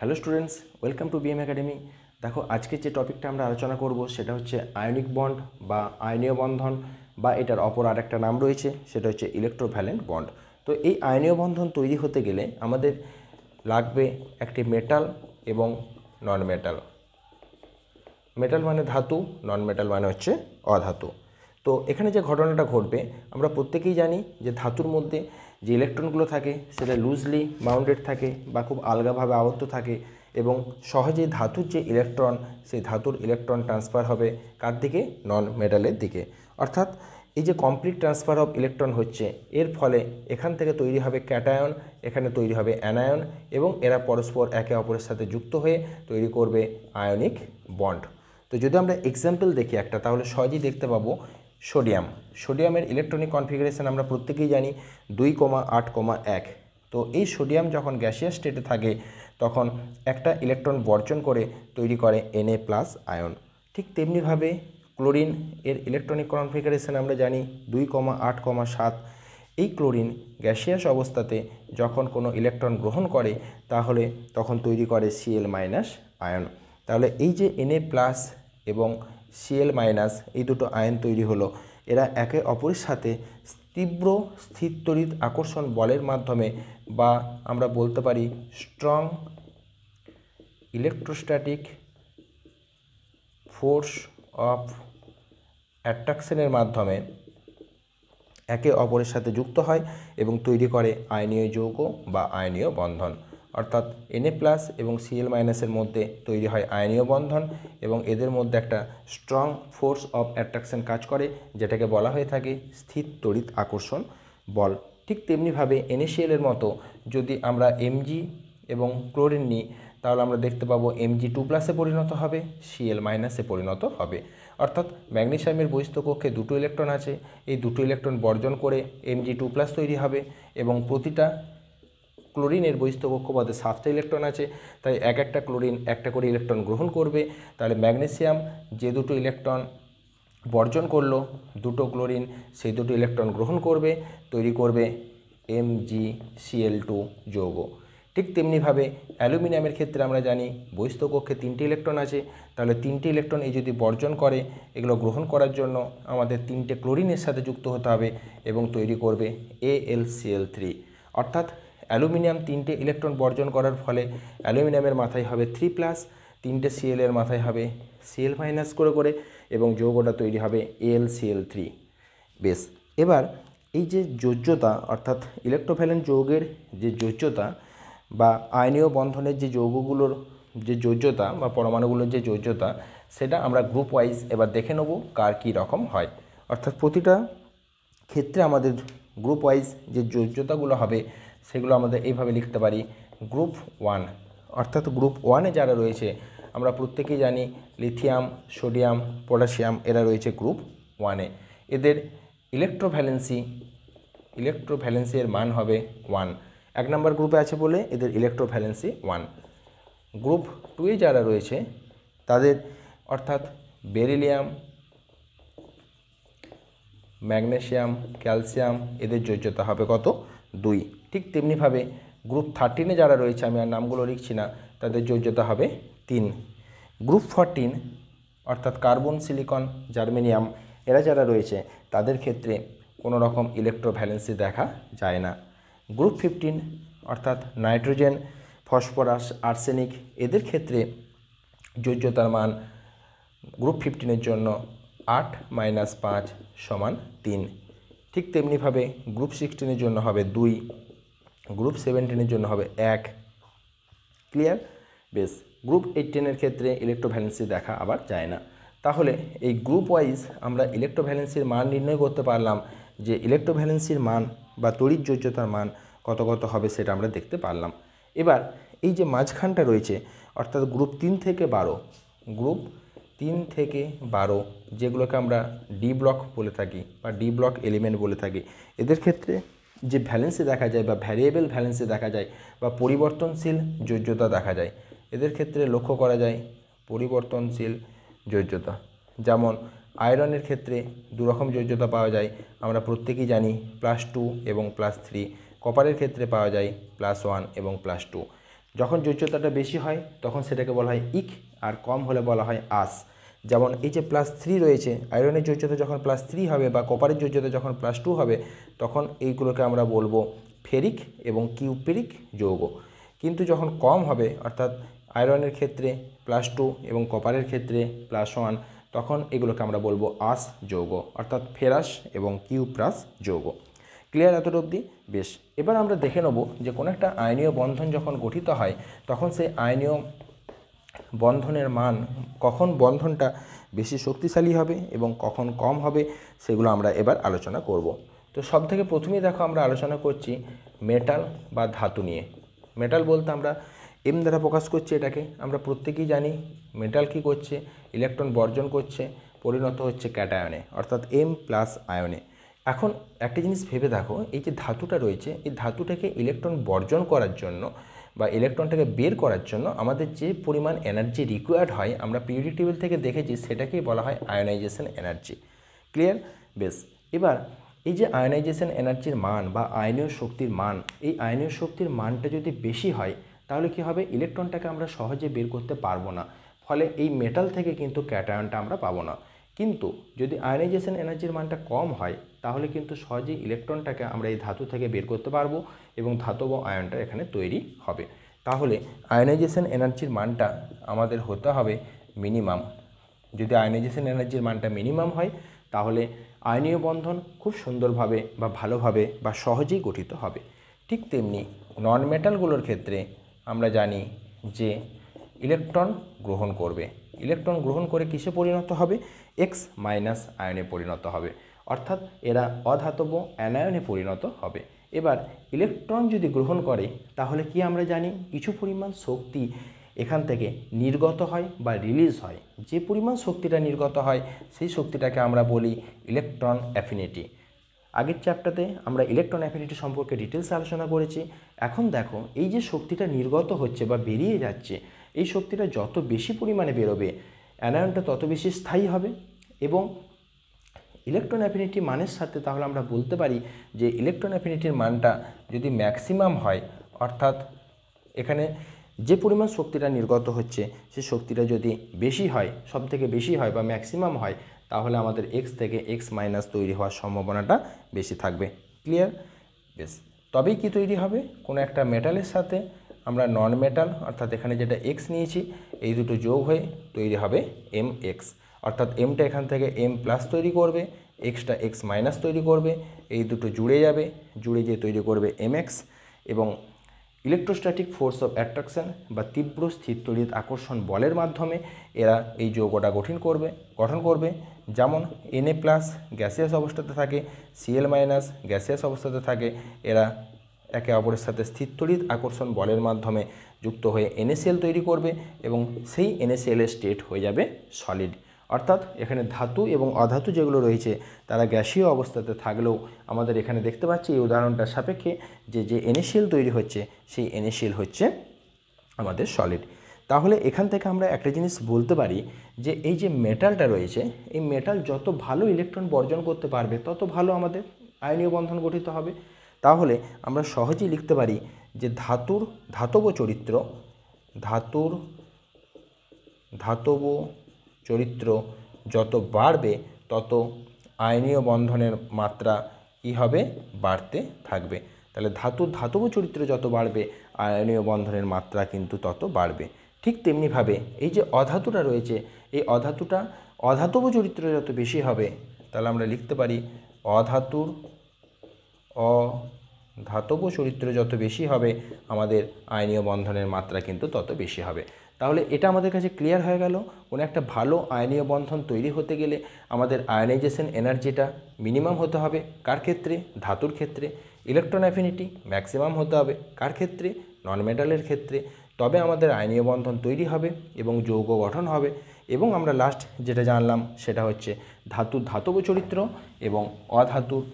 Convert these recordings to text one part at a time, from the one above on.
hello students welcome to B M academy দেখো আজকে যে টপিকটা আমরা আলোচনা করব সেটা হচ্ছে আয়নিক বন্ড বা আয়নীয় বন্ধন বা এটার অপর আর একটা নাম রয়েছে সেটা হচ্ছে ইলেকট্রোভ্যালেন্ট বন্ড তো এই আয়নীয় বন্ধন তৈরি হতে গেলে আমাদের লাগবে একটি মেটাল এবং নন মেটাল মেটাল মানে ধাতু নন মেটাল মানে হচ্ছে অধাতু তো এখানে যে ঘটনাটা ঘটবে আমরা প্রত্যেকেই জানি যে ধাতুর মধ্যে যে ইলেকট্রনগুলো থাকে সেটা লুজলি বাউন্ডেড থাকে বা খুব আলগাভাবে আবদ্ধ থাকে এবং সহজে ধাতুর যে ইলেকট্রন সেই ধাতুর ইলেকট্রন ট্রান্সফার হবে কার দিকে নন মেটালের দিকে অর্থাৎ এই যে কমপ্লিট ট্রান্সফার অফ ইলেকট্রন হচ্ছে এর ফলে এখান থেকে তৈরি হবে ক্যাটায়ন এখানে তৈরি হবে অ্যানায়ন এবং এরা পরস্পর একে অপরের সাথে যুক্ত হয়ে তৈরি করবে আয়নিক বন্ড তো যদি আমরা এক্সাম্পল দেখি একটা তাহলে সহজেই দেখতে পাবো সোডিয়াম সোডিয়ামের ইলেকট্রনিক কনফিগারেশান আমরা প্রত্যেকেই জানি দুই কমা আট কমা এক তো এই সোডিয়াম যখন গ্যাসিয়াস স্টেটে থাকে তখন একটা ইলেকট্রন বর্জন করে তৈরি করে এনএ প্লাস আয়ন ঠিক তেমনিভাবে ক্লোরিন এর ইলেকট্রনিক কনফিগারেশন আমরা জানি দুই কমা আট কমা সাত এই ক্লোরিন গ্যাসিয়াস অবস্থাতে যখন কোনো ইলেকট্রন গ্রহণ করে তাহলে তখন তৈরি করে সিএল মাইনাস আয়ন তাহলে এই যে এনএ প্লাস এবং সিএল মাইনাস এই দুটো আয়ন তৈরি হলো এরা একে অপরের সাথে তীব্র স্থিরতড়িৎ আকর্ষণ বলের মাধ্যমে বা আমরা বলতে পারি স্ট্রং ইলেকট্রোস্ট্যাটিক ফোর্স অফ অ্যাট্রাকশনের মাধ্যমে একে অপরের সাথে যুক্ত হয় এবং তৈরি করে আয়নীয় যৌগ বা আয়নীয় বন্ধন অর্থাৎ এনএ প্লাস এবং সিএল মাইনাসের মধ্যে তৈরি হয় আয়নীয় বন্ধন এবং এদের মধ্যে একটা স্ট্রং ফোর্স অফ অ্যাট্রাকশন কাজ করে যেটাকে বলা হয়ে থাকে স্থির তড়িৎ আকর্ষণ বল ঠিক তেমনিভাবে এনএসিএলের মতো যদি আমরা এমজি এবং ক্লোরিন নিই তাহলে আমরা দেখতে পাবো এমজি টু প্লাসে পরিণত হবে সিএল মাইনাসে পরিণত হবে অর্থাৎ ম্যাগনেশিয়ামের বহিষ্ঠকক্ষে দুটো ইলেকট্রন আছে এই দুটো ইলেকট্রন বর্জন করে এমজি টু প্লাস তৈরি হবে এবং প্রতিটা ক্লোরিনের বহিস্থকক্ষ কক্ষপথে সাতটা ইলেকট্রন আছে তাই এক একটা ক্লোরিন একটা করে ইলেকট্রন গ্রহণ করবে তাহলে ম্যাগনেসিয়াম যে দুটো ইলেকট্রন বর্জন করলো দুটো ক্লোরিন সেই দুটো ইলেকট্রন গ্রহণ করবে তৈরি করবে এম জি সিএল টু যৌগ ঠিক তেমনিভাবে অ্যালুমিনিয়ামের ক্ষেত্রে আমরা জানি কক্ষে তিনটি ইলেকট্রন আছে তাহলে তিনটি ইলেকট্রন এই যদি বর্জন করে এগুলো গ্রহণ করার জন্য আমাদের তিনটে ক্লোরিনের সাথে যুক্ত হতে হবে এবং তৈরি করবে এএলসিএল থ্রি অর্থাৎ অ্যালুমিনিয়াম তিনটে ইলেকট্রন বর্জন করার ফলে অ্যালুমিনিয়ামের মাথায় হবে থ্রি প্লাস তিনটে সিএলের মাথায় হবে সিএল মাইনাস করে করে এবং যৌগটা তৈরি হবে এল সিএল থ্রি বেশ এবার এই যে যোজ্যতা অর্থাৎ ইলেকট্রোভ্যালেন্ট যৌগের যে যোজ্যতা বা আয়নীয় বন্ধনের যে যৌগগুলোর যে যোজ্যতা বা পরমাণুগুলোর যে যোজ্যতা সেটা আমরা গ্রুপ ওয়াইজ এবার দেখে নেব কার কী রকম হয় অর্থাৎ প্রতিটা ক্ষেত্রে আমাদের গ্রুপ ওয়াইজ যে যোজ্যতাগুলো হবে সেগুলো আমাদের এইভাবে লিখতে পারি গ্রুপ ওয়ান অর্থাৎ গ্রুপ ওয়ানে যারা রয়েছে আমরা প্রত্যেকেই জানি লিথিয়াম সোডিয়াম পটাশিয়াম এরা রয়েছে গ্রুপ ওয়ানে এদের ইলেকট্রোভ্যালেন্সি ইলেকট্রোভ্যালেন্সি এর মান হবে ওয়ান এক নম্বর গ্রুপে আছে বলে এদের ইলেকট্রোভ্যালেন্সি ওয়ান গ্রুপ টুয়ে যারা রয়েছে তাদের অর্থাৎ বেরিলিয়াম ম্যাগনেশিয়াম ক্যালসিয়াম এদের যোজ্যতা হবে কত দুই ঠিক তেমনিভাবে গ্রুপ থার্টিনে যারা রয়েছে আমি আর নামগুলো লিখছি না তাদের যোগ্যতা হবে তিন গ্রুপ ফরটিন অর্থাৎ কার্বন সিলিকন জার্মেনিয়াম এরা যারা রয়েছে তাদের ক্ষেত্রে কোনো রকম ইলেকট্রোভ্যালেন্সি দেখা যায় না গ্রুপ ফিফটিন অর্থাৎ নাইট্রোজেন ফসফরাস আর্সেনিক এদের ক্ষেত্রে যোজ্যতার মান গ্রুপ ফিফটিনের জন্য আট মাইনাস পাঁচ সমান তিন ঠিক তেমনিভাবে গ্রুপ সিক্সটিনের জন্য হবে দুই গ্রুপ সেভেন্টিনের জন্য হবে এক ক্লিয়ার বেশ গ্রুপ এইটিনের ক্ষেত্রে ইলেকট্রোভ্যালেন্সি দেখা আবার যায় না তাহলে এই গ্রুপ ওয়াইজ আমরা ইলেকট্রোভ্যালেন্সির মান নির্ণয় করতে পারলাম যে ইলেকট্রোভ্যালেন্সির মান বা তড়িৎ যোজ্যতার মান কত কত হবে সেটা আমরা দেখতে পারলাম এবার এই যে মাঝখানটা রয়েছে অর্থাৎ গ্রুপ তিন থেকে বারো গ্রুপ তিন থেকে বারো যেগুলোকে আমরা ডি ব্লক বলে থাকি বা ডি ব্লক এলিমেন্ট বলে থাকি এদের ক্ষেত্রে যে ভ্যালেন্সি দেখা যায় বা ভ্যারিয়েবল ভ্যালেন্সি দেখা যায় বা পরিবর্তনশীল যোজ্যতা দেখা যায় এদের ক্ষেত্রে লক্ষ্য করা যায় পরিবর্তনশীল যোজ্যতা যেমন আয়রনের ক্ষেত্রে দুরকম যোজ্যতা পাওয়া যায় আমরা প্রত্যেকেই জানি প্লাস টু এবং প্লাস থ্রি কপারের ক্ষেত্রে পাওয়া যায় প্লাস ওয়ান এবং প্লাস টু যখন যোজ্যতাটা বেশি হয় তখন সেটাকে বলা হয় ইক আর কম হলে বলা হয় আস যেমন এই যে প্লাস থ্রি রয়েছে আয়রনের যোজ্যতা যখন প্লাস থ্রি হবে বা কপারের যোজ্যতা যখন প্লাস টু হবে তখন এইগুলোকে আমরা বলবো ফেরিক এবং কিউপেরিক যৌগ কিন্তু যখন কম হবে অর্থাৎ আয়রনের ক্ষেত্রে প্লাস টু এবং কপারের ক্ষেত্রে প্লাস ওয়ান তখন এগুলোকে আমরা বলবো আস যৌগ অর্থাৎ ফেরাস এবং কিউপ্রাস যৌগ ক্লিয়ার এতটা অবধি বেশ এবার আমরা দেখে নেব যে কোনো একটা আইনীয় বন্ধন যখন গঠিত হয় তখন সেই আইনীয় বন্ধনের মান কখন বন্ধনটা বেশি শক্তিশালী হবে এবং কখন কম হবে সেগুলো আমরা এবার আলোচনা করব তো সব থেকে প্রথমেই দেখো আমরা আলোচনা করছি মেটাল বা ধাতু নিয়ে মেটাল বলতে আমরা এম দ্বারা প্রকাশ করছি এটাকে আমরা প্রত্যেকেই জানি মেটাল কি করছে ইলেকট্রন বর্জন করছে পরিণত হচ্ছে ক্যাটায়নে অর্থাৎ এম প্লাস আয়নে এখন একটা জিনিস ভেবে দেখো এই যে ধাতুটা রয়েছে এই ধাতুটাকে ইলেকট্রন বর্জন করার জন্য বা ইলেকট্রনটাকে বের করার জন্য আমাদের যে পরিমাণ এনার্জি রিকোয়ার্ড হয় আমরা পিরিয়ডিক টেবিল থেকে দেখেছি সেটাকেই বলা হয় আয়োনাইজেশান এনার্জি ক্লিয়ার বেশ এবার এই যে আয়োনাইজেশান এনার্জির মান বা আয়নীয় শক্তির মান এই আয়নীয় শক্তির মানটা যদি বেশি হয় তাহলে কি হবে ইলেকট্রনটাকে আমরা সহজে বের করতে পারবো না ফলে এই মেটাল থেকে কিন্তু ক্যাটায়নটা আমরা পাবো না কিন্তু যদি আয়োনাইজেশান এনার্জির মানটা কম হয় তাহলে কিন্তু সহজে ইলেকট্রনটাকে আমরা এই ধাতু থেকে বের করতে পারবো এবং ধাতব আয়নটা এখানে তৈরি হবে তাহলে আয়নাইজেশন এনার্জির মানটা আমাদের হতে হবে মিনিমাম যদি আয়নাইজেশন এনার্জির মানটা মিনিমাম হয় তাহলে আয়নীয় বন্ধন খুব সুন্দরভাবে বা ভালোভাবে বা সহজেই গঠিত হবে ঠিক তেমনি নন মেটালগুলোর ক্ষেত্রে আমরা জানি যে ইলেকট্রন গ্রহণ করবে ইলেকট্রন গ্রহণ করে কিসে পরিণত হবে এক্স মাইনাস আয়নে পরিণত হবে অর্থাৎ এরা অধাতব অ্যানায়নে পরিণত হবে এবার ইলেকট্রন যদি গ্রহণ করে তাহলে কি আমরা জানি কিছু পরিমাণ শক্তি এখান থেকে নির্গত হয় বা রিলিজ হয় যে পরিমাণ শক্তিটা নির্গত হয় সেই শক্তিটাকে আমরা বলি ইলেকট্রন অ্যাফিনিটি আগের চ্যাপ্টারতে আমরা ইলেকট্রন অ্যাফিনিটি সম্পর্কে ডিটেলস আলোচনা করেছি এখন দেখো এই যে শক্তিটা নির্গত হচ্ছে বা বেরিয়ে যাচ্ছে এই শক্তিটা যত বেশি পরিমাণে বেরোবে অ্যানায়নটা তত বেশি স্থায়ী হবে এবং ইলেকট্রন অ্যাফিনিটি মানের সাথে তাহলে আমরা বলতে পারি যে ইলেকট্রন অ্যাফিনিটির মানটা যদি ম্যাক্সিমাম হয় অর্থাৎ এখানে যে পরিমাণ শক্তিটা নির্গত হচ্ছে সে শক্তিটা যদি বেশি হয় সব থেকে বেশি হয় বা ম্যাক্সিমাম হয় তাহলে আমাদের এক্স থেকে এক্স মাইনাস তৈরি হওয়ার সম্ভাবনাটা বেশি থাকবে ক্লিয়ার বেশ তবেই কি তৈরি হবে কোনো একটা মেটালের সাথে আমরা নন মেটাল অর্থাৎ এখানে যেটা এক্স নিয়েছি এই দুটো যোগ হয়ে তৈরি হবে এম এক্স অর্থাৎ এমটা এখান থেকে এম প্লাস তৈরি করবে এক্সটা এক্স মাইনাস তৈরি করবে এই দুটো জুড়ে যাবে জুড়ে গিয়ে তৈরি করবে এম এবং ইলেকট্রোস্ট্যাটিক ফোর্স অফ অ্যাট্রাকশান বা তীব্র স্থিরতড়িৎ আকর্ষণ বলের মাধ্যমে এরা এই যৌগটা গঠন করবে গঠন করবে যেমন এনএ প্লাস গ্যাসিয়াস অবস্থাতে থাকে সিএল মাইনাস গ্যাসিয়াস অবস্থাতে থাকে এরা একে অপরের সাথে স্থিরতড়িৎ আকর্ষণ বলের মাধ্যমে যুক্ত হয়ে এনএসএল তৈরি করবে এবং সেই এনএসএলের স্টেট হয়ে যাবে সলিড অর্থাৎ এখানে ধাতু এবং অধাতু যেগুলো রয়েছে তারা গ্যাসীয় অবস্থাতে থাকলেও আমাদের এখানে দেখতে পাচ্ছি এই উদাহরণটার সাপেক্ষে যে যে এনএসিএল তৈরি হচ্ছে সেই এনএসিএল হচ্ছে আমাদের সলিড তাহলে এখান থেকে আমরা একটা জিনিস বলতে পারি যে এই যে মেটালটা রয়েছে এই মেটাল যত ভালো ইলেকট্রন বর্জন করতে পারবে তত ভালো আমাদের আয়নীয় বন্ধন গঠিত হবে তাহলে আমরা সহজেই লিখতে পারি যে ধাতুর ধাতব চরিত্র ধাতুর ধাতব চরিত্র যত বাড়বে তত আইনীয় বন্ধনের মাত্রা কী হবে বাড়তে থাকবে তাহলে ধাতু ধাতব চরিত্র যত বাড়বে আয়নীয় বন্ধনের মাত্রা কিন্তু তত বাড়বে ঠিক তেমনিভাবে এই যে অধাতুটা রয়েছে এই অধাতুটা অধাতব চরিত্র যত বেশি হবে তাহলে আমরা লিখতে পারি অধাতুর অধাতব চরিত্র যত বেশি হবে আমাদের আইনীয় বন্ধনের মাত্রা কিন্তু তত বেশি হবে তাহলে এটা আমাদের কাছে ক্লিয়ার হয়ে গেল কোনো একটা ভালো আয়নীয় বন্ধন তৈরি হতে গেলে আমাদের আয়নাইজেশন এনার্জিটা মিনিমাম হতে হবে কার ক্ষেত্রে ধাতুর ক্ষেত্রে ইলেকট্রন অ্যাফিনিটি ম্যাক্সিমাম হতে হবে কার ক্ষেত্রে নন মেটালের ক্ষেত্রে তবে আমাদের আয়নীয় বন্ধন তৈরি হবে এবং যৌগ গঠন হবে এবং আমরা লাস্ট যেটা জানলাম সেটা হচ্ছে ধাতুর ধাতব চরিত্র এবং অধাতুর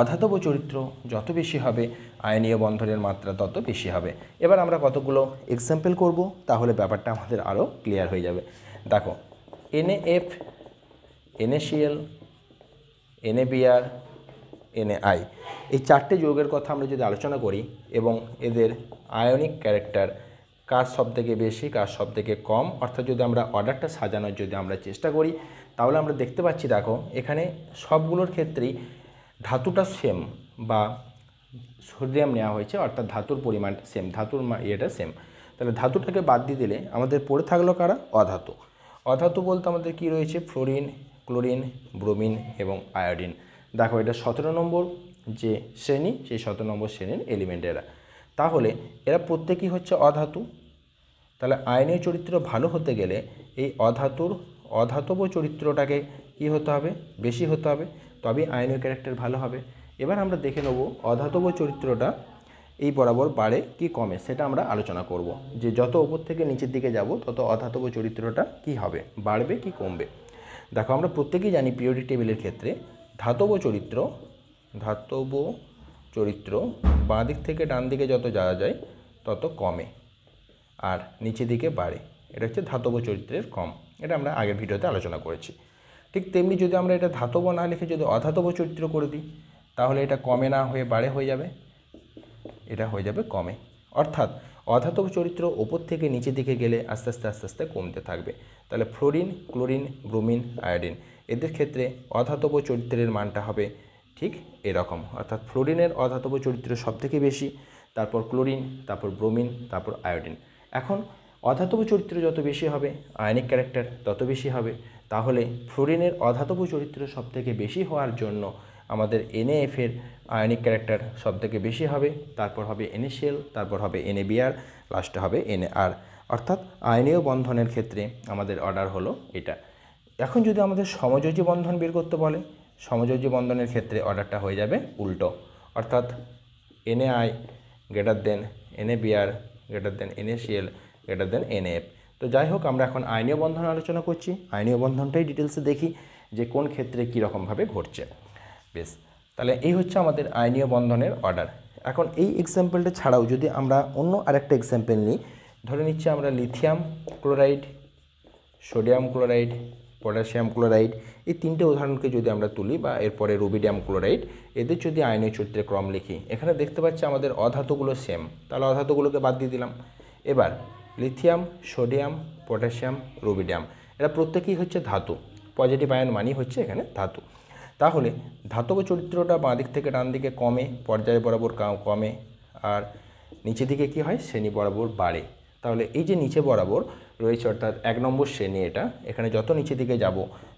অধাতব চরিত্র যত বেশি হবে আয়নীয় বন্ধনের মাত্রা তত বেশি হবে এবার আমরা কতগুলো এক্সাম্পল করব তাহলে ব্যাপারটা আমাদের আরও ক্লিয়ার হয়ে যাবে দেখো এনএএফ এনএসিএল এনএবিআর এনএআই এই চারটে যোগের কথা আমরা যদি আলোচনা করি এবং এদের আয়নিক ক্যারেক্টার কার সব থেকে বেশি কার সব থেকে কম অর্থাৎ যদি আমরা অর্ডারটা সাজানোর যদি আমরা চেষ্টা করি তাহলে আমরা দেখতে পাচ্ছি দেখো এখানে সবগুলোর ক্ষেত্রেই ধাতুটা সেম বা সোডিয়াম নেওয়া হয়েছে অর্থাৎ ধাতুর পরিমাণটা সেম ধাতুর ইয়েটা সেম তাহলে ধাতুটাকে বাদ দিয়ে দিলে আমাদের পড়ে থাকলো কারা অধাতু অধাতু বলতে আমাদের কি রয়েছে ফ্লোরিন ক্লোরিন ব্রোমিন এবং আয়োডিন দেখো এটা সতেরো নম্বর যে শ্রেণী সেই সতেরো নম্বর শ্রেণীর এলিমেন্ট এরা তাহলে এরা প্রত্যেকেই হচ্ছে অধাতু তাহলে আয়নীয় চরিত্র ভালো হতে গেলে এই অধাতুর অধাতব চরিত্রটাকে কি হতে হবে বেশি হতে হবে তবেই আয়নীয় ক্যারেক্টার ভালো হবে এবার আমরা দেখে নেব অধাতব চরিত্রটা এই বরাবর বাড়ে কি কমে সেটা আমরা আলোচনা করব যে যত ওপর থেকে নিচের দিকে যাব তত অধাতব চরিত্রটা কি হবে বাড়বে কি কমবে দেখো আমরা প্রত্যেকেই জানি পিওরি টেবিলের ক্ষেত্রে ধাতব চরিত্র ধাতব চরিত্র বাঁ দিক থেকে ডান দিকে যত যাওয়া যায় তত কমে আর নিচে দিকে বাড়ে এটা হচ্ছে ধাতব চরিত্রের কম এটা আমরা আগের ভিডিওতে আলোচনা করেছি ঠিক তেমনি যদি আমরা এটা ধাতব না লিখে যদি অধাতব চরিত্র করে দিই তাহলে এটা কমে না হয়ে বাড়ে হয়ে যাবে এটা হয়ে যাবে কমে অর্থাৎ অধাতব চরিত্র ওপর থেকে নিচে দিকে গেলে আস্তে আস্তে আস্তে আস্তে কমতে থাকবে তাহলে ফ্লোরিন ক্লোরিন ব্রোমিন আয়োডিন এদের ক্ষেত্রে অধাতব চরিত্রের মানটা হবে ঠিক এরকম অর্থাৎ ফ্লোরিনের অধাতব চরিত্র সবথেকে বেশি তারপর ক্লোরিন তারপর ব্রোমিন তারপর আয়োডিন এখন অধাতব চরিত্র যত বেশি হবে আয়নিক ক্যারেক্টার তত বেশি হবে তাহলে ফ্লোরিনের অধাতব চরিত্র সবথেকে বেশি হওয়ার জন্য আমাদের এনএএফের আয়নিক ক্যারেক্টার সব থেকে বেশি হবে তারপর হবে এনএসিএল তারপর হবে এনএবিআর লাস্টে হবে আর অর্থাৎ আয়নীয় বন্ধনের ক্ষেত্রে আমাদের অর্ডার হলো এটা এখন যদি আমাদের সমযোজী বন্ধন বের করতে বলে সমযোজী বন্ধনের ক্ষেত্রে অর্ডারটা হয়ে যাবে উল্টো অর্থাৎ N A I greater than N A B R greater than N A C L greater than N A F তো যাই হোক আমরা এখন আইনীয় বন্ধন আলোচনা করছি আইনীয় বন্ধনটাই ডিটেলসে দেখি যে কোন ক্ষেত্রে কীরকমভাবে ঘটছে স্পেস তাহলে এই হচ্ছে আমাদের আইনীয় বন্ধনের অর্ডার এখন এই এক্সাম্পলটা ছাড়াও যদি আমরা অন্য আরেকটা এক্সাম্পল নিই ধরে নিচ্ছি আমরা lithium chloride sodium chloride potassium chloride এই তিনটে উদাহরণকে যদি আমরা তুলি বা এরপরে রুবিডিয়াম ক্লোরাইড এদের যদি আইনীয় চরিত্রে ক্রম লিখি এখানে দেখতে পাচ্ছি আমাদের অধাতুগুলো সেম তাহলে অধাতুগুলোকে বাদ দিয়ে দিলাম এবার লিথিয়াম সোডিয়াম পটাশিয়াম রুবিডিয়াম এরা প্রত্যেকেই হচ্ছে ধাতু পজিটিভ আয়ন মানি হচ্ছে এখানে ধাতু তাহলে ধাতব চরিত্রটা বাঁ দিক থেকে ডান দিকে কমে পর্যায় বরাবর কমে আর নিচে দিকে কি হয় শ্রেণী বরাবর বাড়ে তাহলে এই যে নিচে বরাবর রয়েছে অর্থাৎ এক নম্বর শ্রেণী এটা এখানে যত নিচে দিকে যাব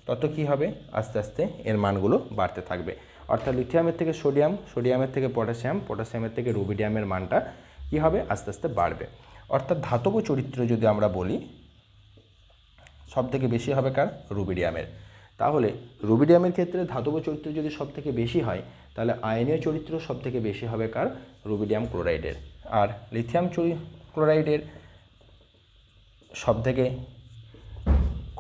তত কি হবে আস্তে আস্তে এর মানগুলো বাড়তে থাকবে অর্থাৎ লিথিয়ামের থেকে সোডিয়াম সোডিয়ামের থেকে পটাশিয়াম পটাশিয়ামের থেকে রুবিডিয়ামের মানটা কি হবে আস্তে আস্তে বাড়বে অর্থাৎ ধাতব চরিত্র যদি আমরা বলি সবথেকে বেশি হবে কার রুবিডিয়ামের তাহলে রুবিডিয়ামের ক্ষেত্রে ধাতব চরিত্র যদি সবথেকে বেশি হয় তাহলে আয়নীয় চরিত্র সবথেকে বেশি হবে কার রুবিডিয়াম ক্লোরাইডের আর লিথিয়াম ক্লোরাইডের সবথেকে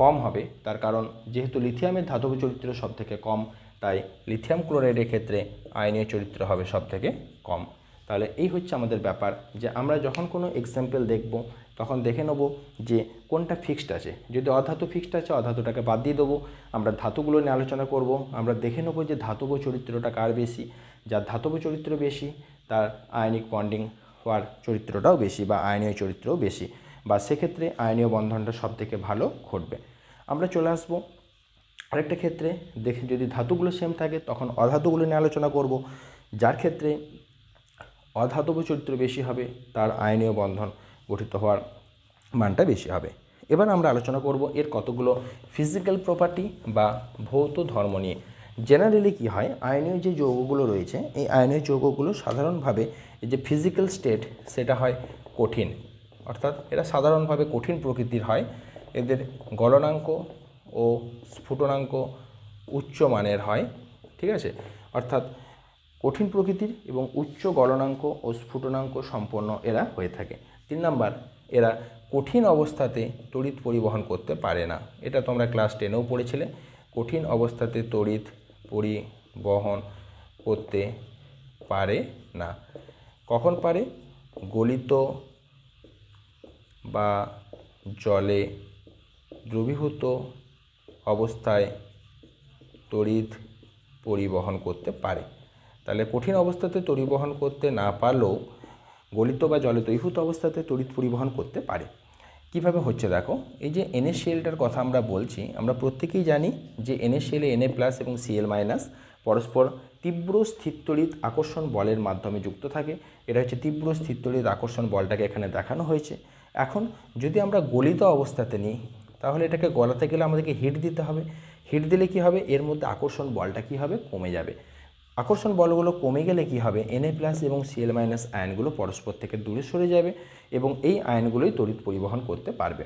কম হবে তার কারণ যেহেতু লিথিয়ামের ধাতব চরিত্র সবথেকে কম তাই লিথিয়াম ক্লোরাইডের ক্ষেত্রে আয়নীয় চরিত্র হবে সবথেকে কম তাহলে এই হচ্ছে আমাদের ব্যাপার যে আমরা যখন কোনো এক্সাম্পল দেখব তখন দেখে নেব যে কোনটা ফিক্সড আছে যদি অধাতু ফিক্সড আছে অধাতুটাকে বাদ দিয়ে দেবো আমরা ধাতুগুলো নিয়ে আলোচনা করব আমরা দেখে নেব যে ধাতব চরিত্রটা কার বেশি যার ধাতব চরিত্র বেশি তার আয়নিক বন্ডিং হওয়ার চরিত্রটাও বেশি বা আয়নীয় চরিত্রও বেশি বা সেক্ষেত্রে আয়নীয় বন্ধনটা সব থেকে ভালো ঘটবে আমরা চলে আসবো আরেকটা ক্ষেত্রে দেখে যদি ধাতুগুলো সেম থাকে তখন অধাতুগুলো নিয়ে আলোচনা করব যার ক্ষেত্রে অধাতব চরিত্র বেশি হবে তার আয়নীয় বন্ধন গঠিত হওয়ার মানটা বেশি হবে এবার আমরা আলোচনা করব এর কতগুলো ফিজিক্যাল প্রপার্টি বা ভৌত ধর্ম নিয়ে জেনারেলি কি হয় আয়নীয় যে যৌগগুলো রয়েছে এই আয়নীয় যৌগগুলো সাধারণভাবে যে ফিজিক্যাল স্টেট সেটা হয় কঠিন অর্থাৎ এরা সাধারণভাবে কঠিন প্রকৃতির হয় এদের গলনাঙ্ক ও স্ফুটনাঙ্ক উচ্চ মানের হয় ঠিক আছে অর্থাৎ কঠিন প্রকৃতির এবং উচ্চ গলনাঙ্ক ও স্ফুটনাঙ্ক সম্পন্ন এরা হয়ে থাকে তিন নাম্বার এরা কঠিন অবস্থাতে তড়িৎ পরিবহন করতে পারে না এটা তোমরা ক্লাস টেনেও পড়েছিলে কঠিন অবস্থাতে তড়িৎ পরিবহন করতে পারে না কখন পারে গলিত বা জলে দ্রবীভূত অবস্থায় তড়িৎ পরিবহন করতে পারে তাহলে কঠিন অবস্থাতে পরিবহন করতে না পারলেও গলিত বা জলে তৈভূত অবস্থাতে তড়িৎ পরিবহন করতে পারে কিভাবে হচ্ছে দেখো এই যে এনএসিএলটার কথা আমরা বলছি আমরা প্রত্যেকেই জানি যে এনএসিএলে এনএ প্লাস এবং সিএল মাইনাস পরস্পর তীব্র স্থিতড়িৎ আকর্ষণ বলের মাধ্যমে যুক্ত থাকে এটা হচ্ছে তীব্র স্থিরতড়িৎ আকর্ষণ বলটাকে এখানে দেখানো হয়েছে এখন যদি আমরা গলিত অবস্থাতে নিই তাহলে এটাকে গলাতে গেলে আমাদেরকে হিট দিতে হবে হিট দিলে কি হবে এর মধ্যে আকর্ষণ বলটা কি হবে কমে যাবে আকর্ষণ বলগুলো কমে গেলে কি হবে এনএ প্লাস এবং সিএল মাইনাস আয়নগুলো পরস্পর থেকে দূরে সরে যাবে এবং এই আয়নগুলোই তড়িৎ পরিবহন করতে পারবে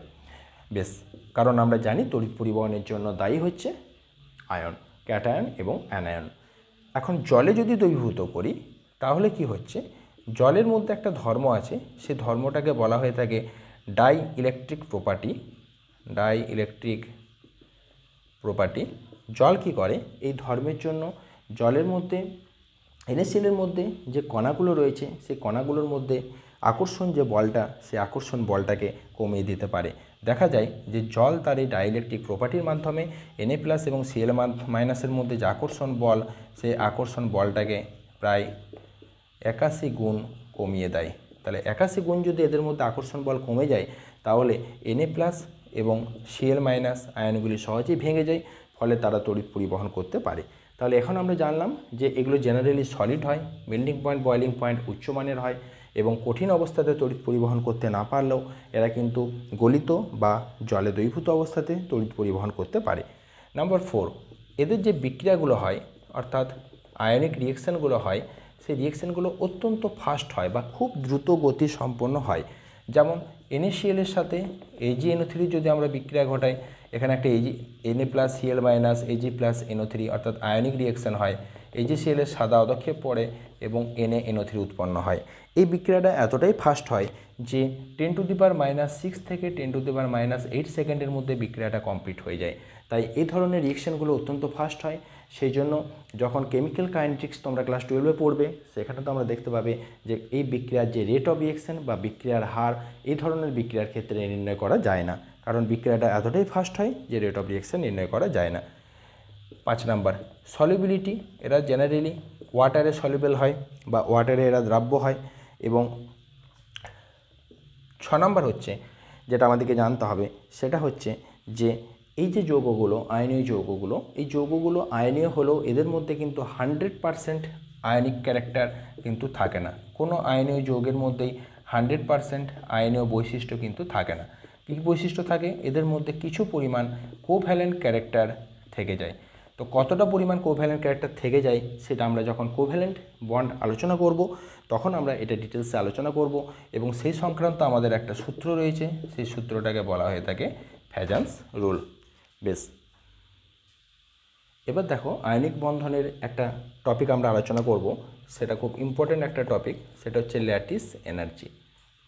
বেশ কারণ আমরা জানি তড়িৎ পরিবহনের জন্য দায়ী হচ্ছে আয়ন ক্যাটায়ন এবং অ্যানায়ন এখন জলে যদি দ্রবীভূত করি তাহলে কি হচ্ছে জলের মধ্যে একটা ধর্ম আছে সে ধর্মটাকে বলা হয়ে থাকে dielectric property dielectric property জল কি করে এই ধর্মের জন্য জলের মধ্যে এনএসএলের মধ্যে যে কণাগুলো রয়েছে সেই কণাগুলোর মধ্যে আকর্ষণ যে বলটা সেই আকর্ষণ বলটাকে কমিয়ে দিতে পারে দেখা যায় যে জল তার এই ডাইলেকট্রিক প্রপার্টির মাধ্যমে এনএ প্লাস এবং সিএল মাইনাসের মধ্যে যে আকর্ষণ বল সে আকর্ষণ বলটাকে প্রায় একাশি গুণ কমিয়ে দেয় তাহলে একাশি গুণ যদি এদের মধ্যে আকর্ষণ বল কমে যায় তাহলে এনএ প্লাস এবং সিএল মাইনাস আয়নগুলি সহজেই ভেঙে যায় ফলে তারা তড়িৎ পরিবহন করতে পারে তাহলে এখন আমরা জানলাম যে এগুলো জেনারেলি সলিড হয় মেল্টিং পয়েন্ট বয়লিং পয়েন্ট উচ্চমানের হয় এবং কঠিন অবস্থাতে তড়িৎ পরিবহন করতে না পারলেও এরা কিন্তু গলিত বা জলে দৈভূত অবস্থাতে তড়িৎ পরিবহন করতে পারে নাম্বার ফোর এদের যে বিক্রিয়াগুলো হয় অর্থাৎ আয়নিক রিয়েকশানগুলো হয় সেই রিয়েকশানগুলো অত্যন্ত ফাস্ট হয় বা খুব দ্রুত গতি সম্পন্ন হয় যেমন এনএসিএলের সাথে এজিএনও থ্রি যদি আমরা বিক্রিয়া ঘটাই এখানে একটা A G N A plus C L minus A G plus N O three অর্থাৎ আয়নিক রিয়াকশান হয় এজি এজিসিএলের সাদা অদক্ষেপ পড়ে এবং এনএ এনও থ্রি উৎপন্ন হয় এই বিক্রিয়াটা এতটাই ফাস্ট হয় যে ten to the power minus six থেকে ten to the power minus eight সেকেন্ডের মধ্যে বিক্রিয়াটা কমপ্লিট হয়ে যায় তাই এই ধরনের রিয়েকশানগুলো অত্যন্ত ফাস্ট হয় সেই জন্য যখন কেমিক্যাল কাইনেটিক্স তোমরা ক্লাস টুয়েলভে পড়বে সেখানে তোমরা দেখতে পাবে যে এই বিক্রিয়ার যে রেট অফ রিয়েকশান বা বিক্রিয়ার হার এই ধরনের বিক্রিয়ার ক্ষেত্রে নির্ণয় করা যায় না কারণ বিক্রিয়াটা এতটাই ফাস্ট হয় যে রেট অফ রিয়েকশান নির্ণয় করা যায় না পাঁচ নাম্বার সলিবিলিটি এরা জেনারেলি ওয়াটারে সলিবেল হয় বা ওয়াটারে এরা দ্রাব্য হয় এবং ছ নম্বর হচ্ছে যেটা আমাদেরকে জানতে হবে সেটা হচ্ছে যে এই যে যৌগগুলো আয়নীয় যৌগগুলো এই যৌগগুলো আয়নীয় হলেও এদের মধ্যে কিন্তু হান্ড্রেড পারসেন্ট আয়নিক ক্যারেক্টার কিন্তু থাকে না কোনো আয়নীয় যৌগের মধ্যেই হান্ড্রেড পারসেন্ট আয়নীয় বৈশিষ্ট্য কিন্তু থাকে না কী বৈশিষ্ট্য থাকে এদের মধ্যে কিছু পরিমাণ কোভ্যালেন্ট ক্যারেক্টার থেকে যায় তো কতটা পরিমাণ কোভ্যালেন্ট ক্যারেক্টার থেকে যায় সেটা আমরা যখন কোভ্যালেন্ট বন্ড আলোচনা করব তখন আমরা এটা ডিটেলসে আলোচনা করব এবং সেই সংক্রান্ত আমাদের একটা সূত্র রয়েছে সেই সূত্রটাকে বলা হয়ে থাকে ফ্যাজান্স রুল বেশ এবার দেখো আয়নিক বন্ধনের একটা টপিক আমরা আলোচনা করব সেটা খুব ইম্পর্ট্যান্ট একটা টপিক সেটা হচ্ছে ল্যাটিস এনার্জি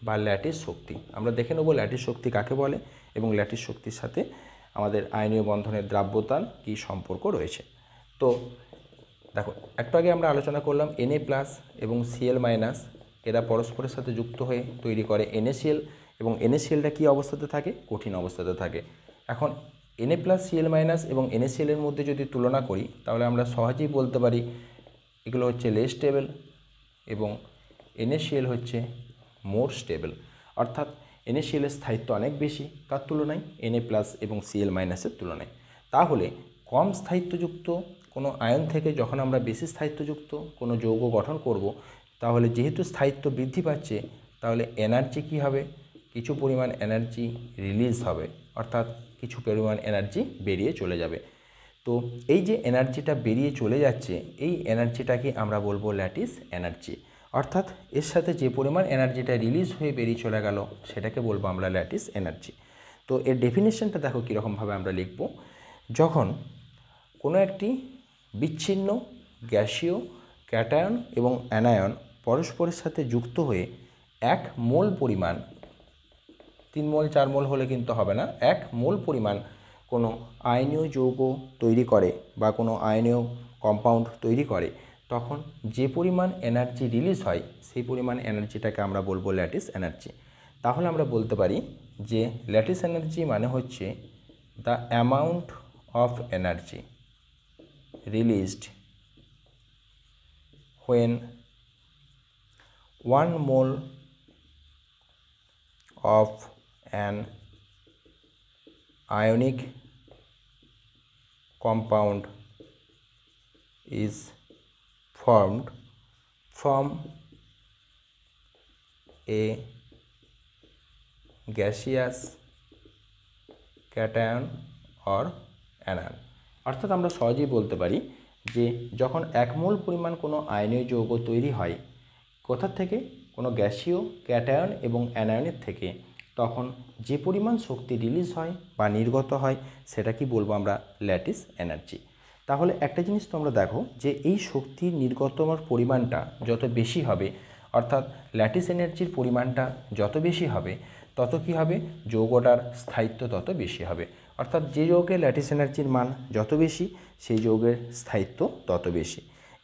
বা ল্যাটিস শক্তি আমরা দেখে নেব ল্যাটিস শক্তি কাকে বলে এবং ল্যাটিস শক্তির সাথে আমাদের আইনীয় বন্ধনের দ্রাব্যতান কি সম্পর্ক রয়েছে তো দেখো একটু আগে আমরা আলোচনা করলাম এনএ প্লাস এবং সিএল মাইনাস এরা পরস্পরের সাথে যুক্ত হয়ে তৈরি করে এনএসিএল এবং এনএসিএলটা কী অবস্থাতে থাকে কঠিন অবস্থাতে থাকে এখন এনএ প্লাস সিএল মাইনাস এবং এনএসিএলের মধ্যে যদি তুলনা করি তাহলে আমরা সহজেই বলতে পারি এগুলো হচ্ছে লেস টেবল এবং এনএসিএল হচ্ছে মোর স্টেবল অর্থাৎ এনএসিএলের স্থায়িত্ব অনেক বেশি কার তুলনায় এনএ প্লাস এবং সিএল মাইনাসের তুলনায় তাহলে কম স্থায়িত্বযুক্ত কোনো আয়ন থেকে যখন আমরা বেশি স্থায়িত্বযুক্ত কোনো যৌগ গঠন করব তাহলে যেহেতু স্থায়িত্ব বৃদ্ধি পাচ্ছে তাহলে এনার্জি কি হবে কিছু পরিমাণ এনার্জি রিলিজ হবে অর্থাৎ কিছু পরিমাণ এনার্জি বেরিয়ে চলে যাবে তো এই যে এনার্জিটা বেরিয়ে চলে যাচ্ছে এই এনার্জিটাকে আমরা বলবো ল্যাটিস এনার্জি অর্থাৎ এর সাথে যে পরিমাণ এনার্জিটা রিলিজ হয়ে বেরিয়ে চলে গেল সেটাকে বলবো আমরা ল্যাটিস এনার্জি তো এর ডেফিনেশনটা দেখো কীরকমভাবে আমরা লিখব যখন কোনো একটি বিচ্ছিন্ন গ্যাসীয় ক্যাটায়ন এবং অ্যানায়ন পরস্পরের সাথে যুক্ত হয়ে এক মোল পরিমাণ তিন মোল চার মোল হলে কিন্তু হবে না এক মোল পরিমাণ কোনো আয়নীয় যৌগ তৈরি করে বা কোনো আয়নীয় কম্পাউন্ড তৈরি করে তখন যে পরিমাণ এনার্জি রিলিজ হয় সেই পরিমাণ এনার্জিটাকে আমরা বলবো ল্যাটিস এনার্জি তাহলে আমরা বলতে পারি যে ল্যাটিস এনার্জি মানে হচ্ছে the amount of energy released when one mole of an ionic compound is formed from a gaseous cation or anion অর্থাৎ আমরা সহজেই বলতে পারি যে যখন একমূল পরিমাণ কোনো আয়নীয় যৌগ তৈরি হয় কোথা থেকে কোনো গ্যাসীয় ক্যাটায়ন এবং অ্যানায়নের থেকে তখন যে পরিমাণ শক্তি রিলিজ হয় বা নির্গত হয় সেটা কি বলবো আমরা ল্যাটিস এনার্জি তাহলে একটা জিনিস তোমরা দেখো যে এই শক্তির নির্গতমার পরিমাণটা যত বেশি হবে অর্থাৎ ল্যাটিস এনার্জির পরিমাণটা যত বেশি হবে তত কি হবে যৌগটার স্থায়িত্ব তত বেশি হবে অর্থাৎ যে যৌগে ল্যাটিস এনার্জির মান যত বেশি সেই যৌগের স্থায়িত্ব তত বেশি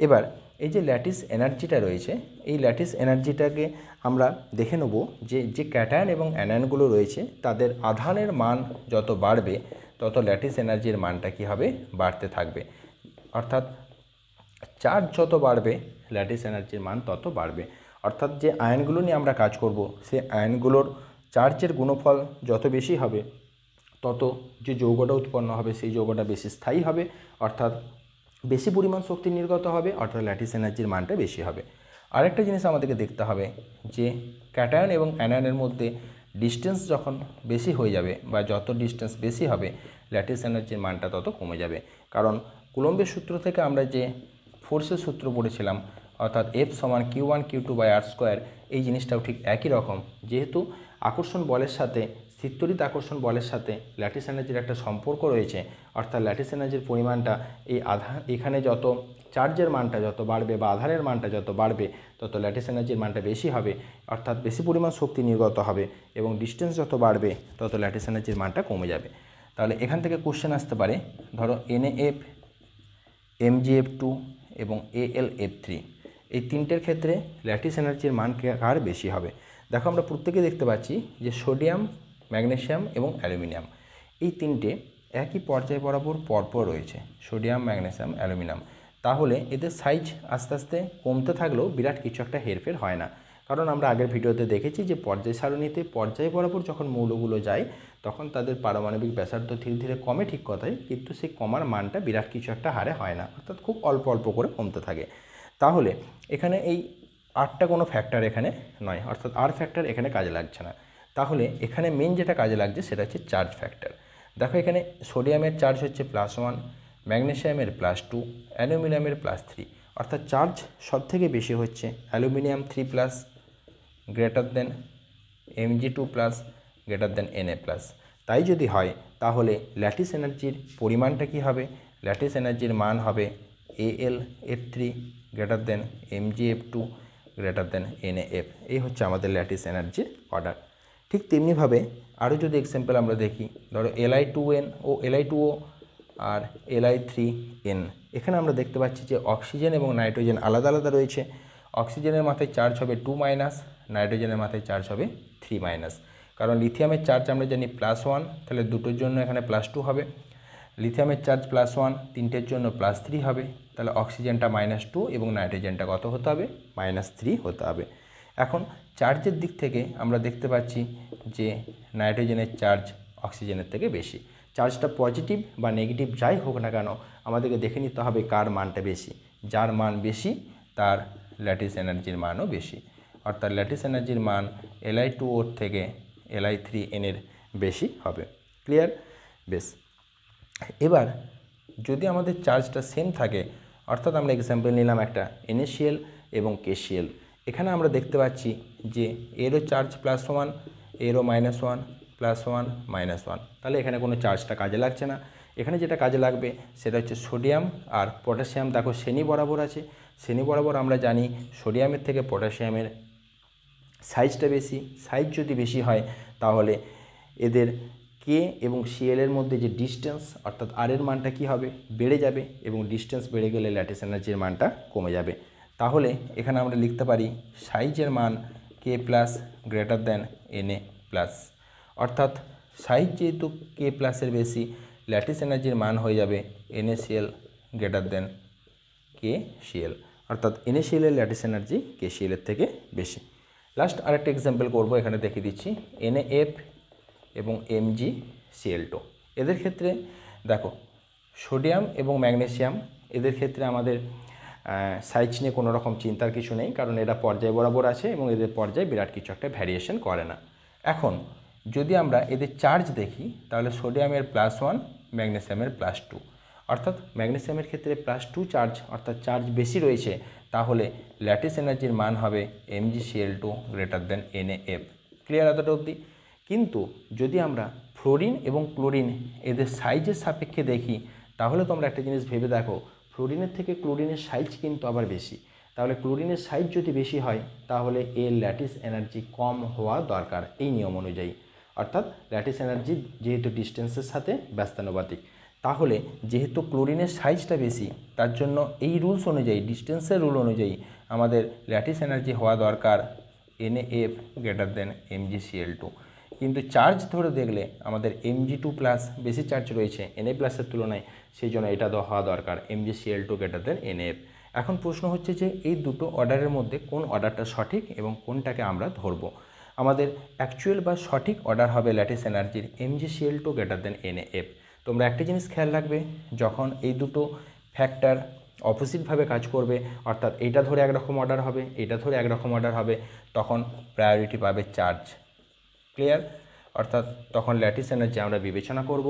এবার এই যে ল্যাটিস এনার্জিটা রয়েছে এই ল্যাটিস এনার্জিটাকে আমরা দেখে নেব যে যে ক্যাটায়ন এবং অ্যানায়নগুলো রয়েছে তাদের আধানের মান যত বাড়বে তত ল্যাটিস এনার্জির মানটা কি হবে বাড়তে থাকবে অর্থাৎ চার্জ যত বাড়বে ল্যাটিস এনার্জির মান তত বাড়বে অর্থাৎ যে আয়নগুলো নিয়ে আমরা কাজ করব সে আয়নগুলোর চার্জের গুণফল যত বেশি হবে তত যে যৌগটা উৎপন্ন হবে সেই যৌগটা বেশি স্থায়ী হবে অর্থাৎ বেশি পরিমাণ শক্তি নির্গত হবে অর্থাৎ ল্যাটিস এনার্জির মানটা বেশি হবে আরেকটা জিনিস আমাদেরকে দেখতে হবে যে ক্যাটায়ন এবং অ্যানায়নের মধ্যে ডিস্টেন্স যখন বেশি হয়ে যাবে বা যত ডিস্টেন্স বেশি হবে ল্যাটিস এনার্জির মানটা তত কমে যাবে কারণ কুলম্বের সূত্র থেকে আমরা যে ফোর্সের সূত্র পড়েছিলাম অর্থাৎ এফ সমান Q one Q two by R square এই জিনিসটাও ঠিক একই রকম যেহেতু আকর্ষণ বলের সাথে চিত্তরিত আকর্ষণ বলের সাথে ল্যাটিস এনার্জির একটা সম্পর্ক রয়েছে অর্থাৎ ল্যাটিস এনার্জির পরিমাণটা এই আধা এখানে যত চার্জের মানটা যত বাড়বে বা আধারের মানটা যত বাড়বে তত ল্যাটিস এনার্জির মানটা বেশি হবে অর্থাৎ বেশি পরিমাণ শক্তি নির্গত হবে এবং ডিস্টেন্স যত বাড়বে তত ল্যাটিস এনার্জির মানটা কমে যাবে তাহলে এখান থেকে কোশ্চেন আসতে পারে ধরো এনএএফ এমজিএফ টু এবং এ এল এফ থ্রি এই তিনটের ক্ষেত্রে ল্যাটিস এনার্জির মান কার বেশি হবে দেখো আমরা প্রত্যেকে দেখতে পাচ্ছি যে সোডিয়াম ম্যাগনেশিয়াম এবং অ্যালুমিনিয়াম এই তিনটে একই পর্যায় বরাবর পরপর রয়েছে সোডিয়াম ম্যাগনেশিয়াম অ্যালুমিনিয়াম তাহলে এদের সাইজ আস্তে আস্তে কমতে থাকলেও বিরাট কিছু একটা হেরফের হয় না কারণ আমরা আগের ভিডিওতে দেখেছি যে পর্যায় সারণীতে পর্যায় বরাবর যখন মৌলগুলো যায় তখন তাদের পারমাণবিক ব্যাসার্ধ ধীরে ধীরে কমে ঠিক কথাই কিন্তু সেই কমার মানটা বিরাট কিছু একটা হারে হয় না অর্থাৎ খুব অল্প অল্প করে কমতে থাকে তাহলে এখানে এই আটটা কোনো ফ্যাক্টর এখানে নয় অর্থাৎ আর ফ্যাক্টর এখানে কাজে লাগছে না তাহলে এখানে মেন যেটা কাজে লাগছে সেটা হচ্ছে চার্জ ফ্যাক্টর দেখো এখানে সোডিয়ামের চার্জ হচ্ছে প্লাস ওয়ান ম্যাগনেশিয়ামের প্লাস টু অ্যালুমিনিয়ামের প্লাস থ্রি অর্থাৎ চার্জ সব থেকে বেশি হচ্ছে aluminium three plus greater than G two plus greater than A plus তাই যদি হয় তাহলে ল্যাটিস এনার্জির পরিমাণটা কি হবে ল্যাটিস এনার্জির মান হবে A L F three greater than G F two greater than A F এই হচ্ছে আমাদের ল্যাটিস এনার্জির অর্ডার ঠিক তেমনিভাবে আরও যদি এক্সাম্পল আমরা দেখি ধরো L I two N O L I two O আর এলআই থ্রি এন এখানে আমরা দেখতে পাচ্ছি যে অক্সিজেন এবং নাইট্রোজেন আলাদা আলাদা রয়েছে অক্সিজেনের মাথায় চার্জ হবে টু মাইনাস নাইট্রোজেনের মাথায় চার্জ হবে থ্রি মাইনাস কারণ লিথিয়ামের চার্জ আমরা জানি প্লাস ওয়ান তাহলে দুটোর জন্য এখানে প্লাস টু হবে লিথিয়ামের চার্জ প্লাস ওয়ান তিনটের জন্য প্লাস থ্রি হবে তাহলে অক্সিজেনটা মাইনাস টু এবং নাইট্রোজেনটা কত হতে হবে মাইনাস থ্রি হতে হবে এখন চার্জের দিক থেকে আমরা দেখতে পাচ্ছি যে নাইট্রোজেনের চার্জ অক্সিজেনের থেকে বেশি চার্জটা পজিটিভ বা নেগেটিভ যাই হোক না কেন আমাদেরকে দেখে নিতে হবে কার মানটা বেশি যার মান বেশি তার ল্যাটিস এনার্জির মানও বেশি অর্থাৎ ল্যাটিস এনার্জির মান এলআই টু ওর থেকে এলআই থ্রি এনের বেশি হবে ক্লিয়ার বেশ এবার যদি আমাদের চার্জটা সেম থাকে অর্থাৎ আমরা এক্সাম্পল নিলাম একটা এনএসিএল এবং কেসিএল এখানে আমরা দেখতে পাচ্ছি যে এরও চার্জ প্লাস ওয়ান এরও minus one plus one minus one তাহলে এখানে কোনো চার্জটা কাজে লাগছে না এখানে যেটা কাজে লাগবে সেটা হচ্ছে সোডিয়াম আর পটাশিয়াম দেখো শ্রেণী বরাবর আছে শ্রেণী বরাবর আমরা জানি সোডিয়ামের থেকে পটাশিয়ামের সাইজটা বেশি সাইজ যদি বেশি হয় তাহলে এদের কে এবং সিএলের মধ্যে যে ডিস্টেন্স অর্থাৎ আর এর মানটা কি হবে বেড়ে যাবে এবং ডিস্টেন্স বেড়ে গেলে ল্যাটিস এনার্জির মানটা কমে যাবে তাহলে এখানে আমরা লিখতে পারি সাইজের মান K plus greater than N A plus অর্থাৎ সাইজ যেহেতু কে প্লাসের বেশি ল্যাটিস এনার্জির মান হয়ে যাবে N A C L greater than K C L অর্থাৎ এনএসিএলের ল্যাটিস এনার্জি কে সিএলের থেকে বেশি লাস্ট আরেকটা এক্সাম্পল করব এখানে দেখিয়ে দিচ্ছি এনএএফ এবং এম জি সিএল টু এদের ক্ষেত্রে দেখো সোডিয়াম এবং ম্যাগনেসিয়াম এদের ক্ষেত্রে আমাদের সাইজ নিয়ে কোনো রকম চিন্তার কিছু নেই কারণ এরা পর্যায় বরাবর আছে এবং এদের পর্যায়ে বিরাট কিছু একটা ভ্যারিয়েশন করে না এখন যদি আমরা এদের চার্জ দেখি তাহলে সোডিয়ামের প্লাস ওয়ান ম্যাগনেসিয়ামের প্লাস টু অর্থাৎ ম্যাগনেসিয়ামের ক্ষেত্রে প্লাস টু চার্জ অর্থাৎ চার্জ বেশি রয়েছে তাহলে ল্যাটিস এনার্জির মান হবে M G C L two greater than N F clear এতটা অবধি কিন্তু যদি আমরা ফ্লোরিন এবং ক্লোরিন এদের সাইজের সাপেক্ষে দেখি তাহলে তোমরা একটা জিনিস ভেবে দেখো ক্লোরিনের থেকে ক্লোরিনের সাইজ কিন্তু আবার বেশি তাহলে ক্লোরিনের সাইজ যদি বেশি হয় তাহলে এর ল্যাটিস এনার্জি কম হওয়া দরকার এই নিয়ম অনুযায়ী অর্থাৎ ল্যাটিস এনার্জি যেহেতু ডিস্টেন্সের সাথে ব্যস্তানুবাতিক তাহলে যেহেতু ক্লোরিনের সাইজটা বেশি তার জন্য এই রুলস অনুযায়ী ডিস্টেন্সের রুল অনুযায়ী আমাদের ল্যাটিস এনার্জি হওয়া দরকার F greater than M G C L two কিন্তু চার্জ ধরে দেখলে আমাদের এমজি টু প্লাস বেশি চার্জ রয়েছে এন এ প্লাসের তুলনায় সেই জন্য এটা হওয়া দরকার M G C L two greater than N F এখন প্রশ্ন হচ্ছে যে এই দুটো অর্ডারের মধ্যে কোন অর্ডারটা সঠিক এবং কোনটাকে আমরা ধরব আমাদের অ্যাকচুয়াল বা সঠিক অর্ডার হবে ল্যাটিস এনার্জির M G C L two greater than N F তোমরা একটা জিনিস খেয়াল রাখবে যখন এই দুটো ফ্যাক্টর অপোজিটভাবে কাজ করবে অর্থাৎ এটা ধরে একরকম অর্ডার হবে এটা ধরে একরকম অর্ডার হবে তখন প্রায়োরিটি পাবে চার্জ ক্লিয়ার অর্থাৎ তখন ল্যাটিস এনার্জি আমরা বিবেচনা করব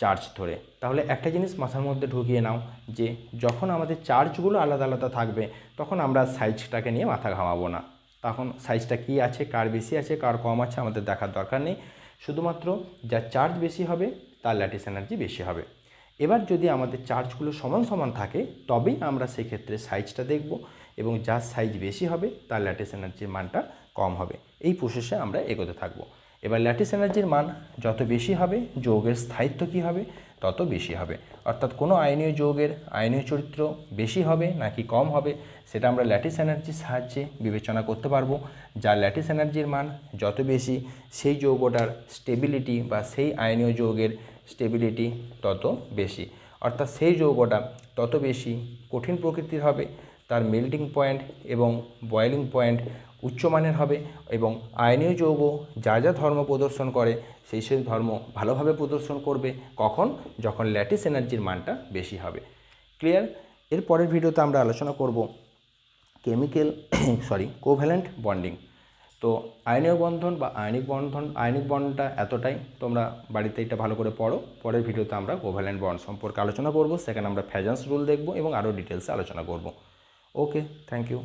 চার্জ ধরে তাহলে একটা জিনিস মাথার মধ্যে ঢুকিয়ে নাও যে যখন আমাদের চার্জগুলো আলাদা আলাদা থাকবে তখন আমরা সাইজটাকে নিয়ে মাথা ঘামাবো না তখন সাইজটা কি আছে কার বেশি আছে কার কম আছে আমাদের দেখার দরকার নেই শুধুমাত্র যার চার্জ বেশি হবে তার ল্যাটিস এনার্জি বেশি হবে এবার যদি আমাদের চার্জগুলো সমান সমান থাকে তবেই আমরা সেক্ষেত্রে সাইজটা দেখব এবং যার সাইজ বেশি হবে তার ল্যাটিস এনার্জির মানটা কম হবে এই প্রসেসে আমরা এগোতে থাকবো এবার ল্যাটিস এনার্জির মান যত বেশি হবে যৌগের স্থায়িত্ব কী হবে তত বেশি হবে অর্থাৎ কোনো আয়নীয় যৌগের আয়নীয় চরিত্র বেশি হবে নাকি কম হবে সেটা আমরা ল্যাটিস এনার্জির সাহায্যে বিবেচনা করতে পারবো যার ল্যাটিস এনার্জির মান যত বেশি সেই যৌগটার স্টেবিলিটি বা সেই আয়নীয় যৌগের স্টেবিলিটি তত বেশি অর্থাৎ সেই যৌগটা তত বেশি কঠিন প্রকৃতির হবে তার মেল্টিং পয়েন্ট এবং বয়েলিং পয়েন্ট উচ্চমানের হবে এবং আয়নীয় যৌগ যা যা ধর্ম প্রদর্শন করে সেই সেই ধর্ম ভালোভাবে প্রদর্শন করবে কখন যখন ল্যাটিস এনার্জির মানটা বেশি হবে ক্লিয়ার এর পরের ভিডিওতে আমরা আলোচনা করব কেমিক্যাল সরি কোভ্যালেন্ট বন্ডিং তো আয়নীয় বন্ধন বা আয়নিক বন্ধন আয়নিক বন্ডটা এতটাই তোমরা বাড়িতে এটা ভালো করে পড়ো পরের ভিডিওতে আমরা কোভ্যালেন্ট বন্ড সম্পর্কে আলোচনা করব সেখানে আমরা ফ্যাজান্স রুল দেখব এবং আরও ডিটেলসে আলোচনা করব ওকে থ্যাংক ইউ